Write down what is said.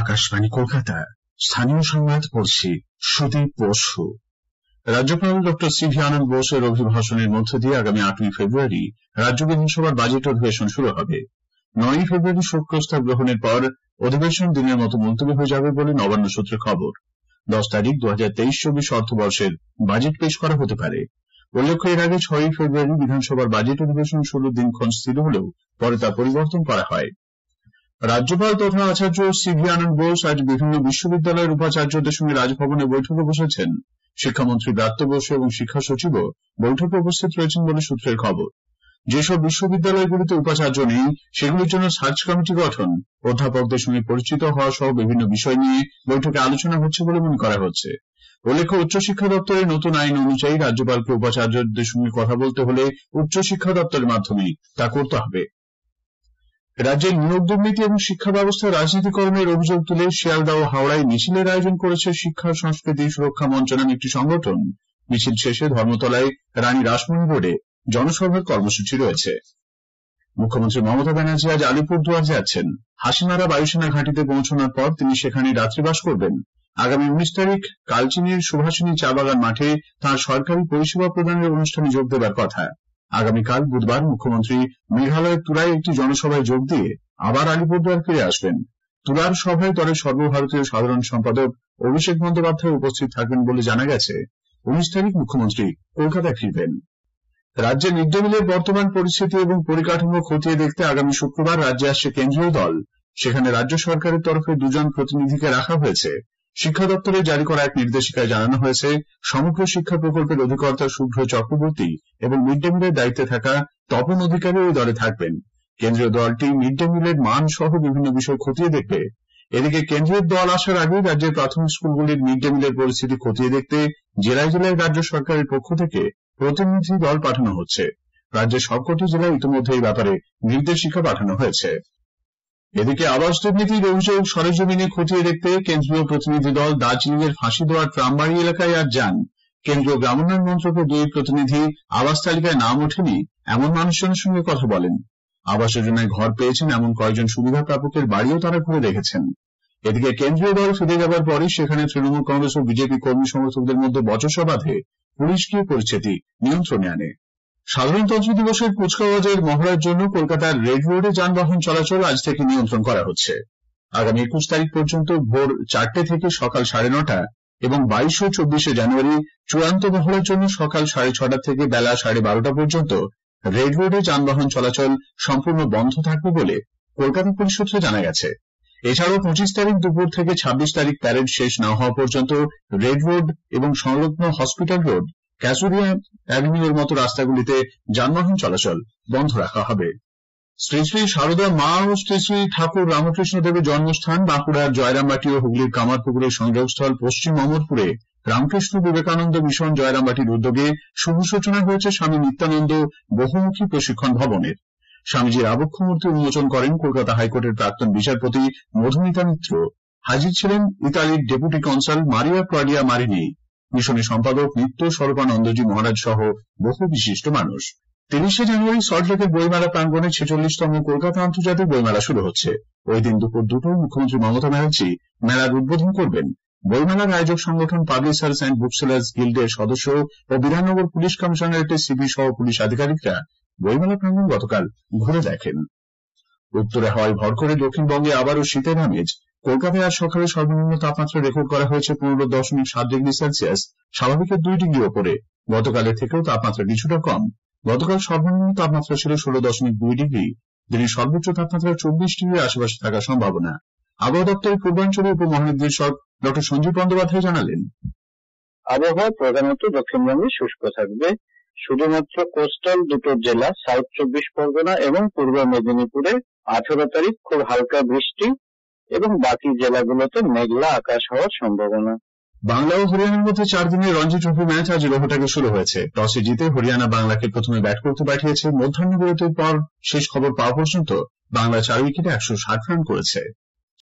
আকাশবাণী কলকাতা স্থানীয় সংবাদ পড়ছি সুদীপ বসু রাজ্যপাল ড সি ভি আনন্দ বোসের অভিভাষণের মধ্য দিয়ে আগামী আটই ফেব্রুয়ারি রাজ্য বিধানসভার বাজেট অধিবেশন শুরু হবে নয়ই ফেব্রুয়ারি শোক প্রস্তাব গ্রহণের পর অধিবেশন দিনের মতো মুলতবি হয়ে যাবে বলে নবান্ন সূত্রে খবর দশ তারিখ দু হাজার তেইশ চব্বিশ অর্থবর্ষের বাজেট পেশ করা হতে পারে উল্লেখ্য এর আগে ছয়ই ফেব্রুয়ারি বিধানসভার বাজেট অধিবেশন শুরুর দিনক্ষণ স্থির হলেও পরে তা পরিবর্তন করা হয় রাজ্যপাল তথা আচার্য সি ভি আনন্দ বোস আজ বিভিন্ন বিশ্ববিদ্যালয়ের উপাচার্যদের সঙ্গে রাজভবনে বৈঠকে বসেছেন শিক্ষামন্ত্রী ব্রাত্য বসু এবং শিক্ষা সচিবও বৈঠকে উপস্থিত রয়েছেন বলে সূত্রের খবর যেসব বিশ্ববিদ্যালয়গুলিতে উপাচার্য নেই সেগুলির জন্য সার্চ কমিটি গঠন অধ্যাপকদের সঙ্গে পরিচিত হওয়া সহ বিভিন্ন বিষয় নিয়ে বৈঠকে আলোচনা হচ্ছে বলে মনে করা হচ্ছে উল্লেখ্য উচ্চশিক্ষা দপ্তরের নতুন আইন অনুযায়ী রাজ্যপালকে উপাচার্যদের সঙ্গে কথা বলতে হলে উচ্চশিক্ষা দপ্তরের মাধ্যমে তা করতে হবে রাজ্যের নিয়োগ দুর্নীতি এবং শিক্ষা ব্যবস্থায় রাজনীতিকরণের অভিযোগ তুলে শিয়ালদা ও হাওড়ায় মিছিলের আয়োজন করেছে শিক্ষা সংস্কৃতি সুরক্ষা মঞ্চ নামে একটি সংগঠন মিছিল শেষে ধর্মতলায় রানী রাসমণি রোডে জনসভার কর্মসূচি রয়েছে মুখ্যমন্ত্রী মমতা ব্যানার্জি আজ আলিপুরদুয়ার যাচ্ছেন হাসিমারা বায়ুসেনা ঘাঁটিতে পৌঁছানোর পর তিনি সেখানে রাত্রিবাস করবেন আগামী উনিশ তারিখ কালচিনির সুভাষিনী চা বাগান মাঠে তাঁর সরকারি পরিষেবা প্রদানের অনুষ্ঠানে যোগ দেবার কথা আগামীকাল বুধবার মুখ্যমন্ত্রী মেঘালয়ের তুরায় একটি জনসভায় যোগ দিয়ে আবার আলিপুরদুয়ার ফিরে আসবেন তুলার সভায় দলের সর্বভারতীয় সাধারণ সম্পাদক অভিষেক বন্দ্যোপাধ্যায় উপস্থিত থাকবেন বলে জানা গেছে উনিশ তারিখ মুখ্যমন্ত্রী কলকাতায় ফিরবেন রাজ্যে মিড বর্তমান পরিস্থিতি এবং পরিকাঠামো খতিয়ে দেখতে আগামী শুক্রবার রাজ্যে আসছে কেন্দ্রীয় দল সেখানে রাজ্য সরকারের তরফে দুজন প্রতিনিধিকে রাখা হয়েছে শিক্ষা দপ্তরের জারি করা এক নির্দেশিকায় জানানো হয়েছে সমগ্র শিক্ষা প্রকল্পের অধিকর্তা শুভ্র চক্রবর্তী এবং মিড ডে মিলের দায়িত্বে থাকা তপন অধিকারী ওই দলে থাকবেন কেন্দ্রীয় দলটি মিড ডে মিলের মান সহ বিভিন্ন বিষয় খতিয়ে দেখবে এদিকে কেন্দ্রীয় দল আসার আগে রাজ্যের প্রাথমিক স্কুলগুলির মিড ডে মিলের পরিস্থিতি খতিয়ে দেখতে জেলায় জেলায় রাজ্য সরকারের পক্ষ থেকে প্রতিনিধি দল পাঠানো হচ্ছে রাজ্যের সবকটি জেলায় ইতিমধ্যে এই ব্যাপারে নির্দেশিকা পাঠানো হয়েছে এদিকে আবাস দুর্নীতির অভিযোগ সরেজমিনে খতিয়ে দেখতে কেন্দ্রীয় প্রতিনিধি দল দার্জিলিং দার্জিলিংয়ের ফাঁসিদোয়া ট্রামবাড়ি এলাকায় আজ যান কেন্দ্রীয় গ্রামোন্নয়ন মন্ত্রকের দুই প্রতিনিধি আবাস তালিকায় নাম ওঠেনি এমন মানুষজনের সঙ্গে কথা বলেন আবাস যোজনায় ঘর পেয়েছেন এমন কয়েকজন সুবিধা প্রাপকের বাড়িও তারা ঘুরে দেখেছেন এদিকে কেন্দ্রীয় দল ফিরে যাবার পরই সেখানে তৃণমূল কংগ্রেস ও বিজেপি কর্মী সমর্থকদের মধ্যে বচসা বাধে পুলিশ গিয়ে পরিস্থিতি নিয়ন্ত্রণে আনে সাধারণতন্ত্র দিবসের কুচকাওয়াজের মহড়ার জন্য কলকাতার রেড রোডে যানবাহন চলাচল আজ থেকে নিয়ন্ত্রণ করা হচ্ছে আগামী একুশ তারিখ পর্যন্ত ভোর চারটে থেকে সকাল সাড়ে নটা এবং বাইশ ও চব্বিশে জানুয়ারি চূড়ান্ত মহড়ার জন্য সকাল সাড়ে ছটা থেকে বেলা সাড়ে বারোটা পর্যন্ত রেড রোডে যানবাহন চলাচল সম্পূর্ণ বন্ধ থাকবে বলে কলকাতা পুলিশ সূত্রে জানা গেছে এছাড়াও পঁচিশ তারিখ দুপুর থেকে ছাব্বিশ তারিখ প্যারেড শেষ না হওয়া পর্যন্ত রেড রোড এবং সংলগ্ন হসপিটাল রোড ক্যাসুরিয়া অ্যাভিনিউর মতো রাস্তাগুলিতে যানবাহন চলাচল বন্ধ রাখা হবে শ্রী শ্রী সারদা মা ও শ্রী শ্রী ঠাকুর রামকৃষ্ণ দেবের জন্মস্থান বাঁকুড়ার জয়রামবাটি ও হুগলির কামারপুকুরের সংযোগস্থল পশ্চিম অমরপুরে রামকৃষ্ণ বিবেকানন্দ মিশন জয়রামবাটির উদ্যোগে শুভ সূচনা হয়েছে স্বামী নিত্যানন্দ বহুমুখী প্রশিক্ষণ ভবনের স্বামীজির আবক্ষ মূর্তি উন্মোচন করেন কলকাতা হাইকোর্টের প্রাক্তন বিচারপতি মধুমিতা মিত্র হাজির ছিলেন ইতালির ডেপুটি কনসাল মারিয়া ক্লডিয়া মারিনি মিশনের সম্পাদক নিত্য স্বরূপানন্দজি মহারাজ সহ বহু বিশিষ্ট মানুষ তিরিশে জানুয়ারি সল্টলেকের বইমেলা প্রাঙ্গনে ছেচল্লিশতম কলকাতা আন্তর্জাতিক বইমেলা শুরু হচ্ছে ঐদিন দুপুর দুটোয় মুখ্যমন্ত্রী মমতা ব্যানার্জি মেলার উদ্বোধন করবেন বইমেলার আয়োজক সংগঠন পাবলিশার্স অ্যান্ড বুকসেলার্স গিল্ডের সদস্য ও বিধাননগর পুলিশ কমিশনারেটের সিপি সহ পুলিশ আধিকারিকরা বইমেলা প্রাঙ্গন গতকাল ঘুরে দেখেন উত্তরে হাওয়ায় ভর করে দক্ষিণবঙ্গে আবারও শীতের আমেজ কলকাতায় আজ সকালে সর্বনিম্ন তাপমাত্রা রেকর্ড করা হয়েছে পনেরো দশমিক সাত ডিগ্রি সেলসিয়াস স্বাভাবিকের দুই ডিগ্রি ওপরে গতকালের থেকেও তাপমাত্রা কিছুটা কম গতকাল সর্বনিম্ন তাপমাত্রা ছিল ষোলো দশমিক দুই ডিগ্রি দিনের সর্বোচ্চ তাপমাত্রা চব্বিশ ডিগ্রির আশেপাশে থাকার সম্ভাবনা আবহাওয়া দপ্তরের পূর্বাঞ্চলের উপমহানির্দেশক ড সঞ্জীব বন্দ্যোপাধ্যায় জানালেন আবহাওয়া প্রধানত দক্ষিণবঙ্গে শুষ্ক থাকবে শুধুমাত্র কোস্টাল দুটো জেলা সাউথ চব্বিশ পরগনা এবং পূর্ব মেদিনীপুরে আঠেরো তারিখ খুব হালকা বৃষ্টি এবং বাকি জেলাগুলোতে মেঘলা আকাশ হওয়ার সম্ভাবনা বাংলা ও হরিয়ানার মধ্যে চার দিনের রঞ্জি ট্রফি ম্যাচ আজ রোহটাকে শুরু হয়েছে টসে জিতে হরিয়ানা বাংলাকে প্রথমে ব্যাট করতে পাঠিয়েছে বিরতির পর শেষ খবর পাওয়া পর্যন্ত বাংলা চার উইকেটে একশো ষাট রান করেছে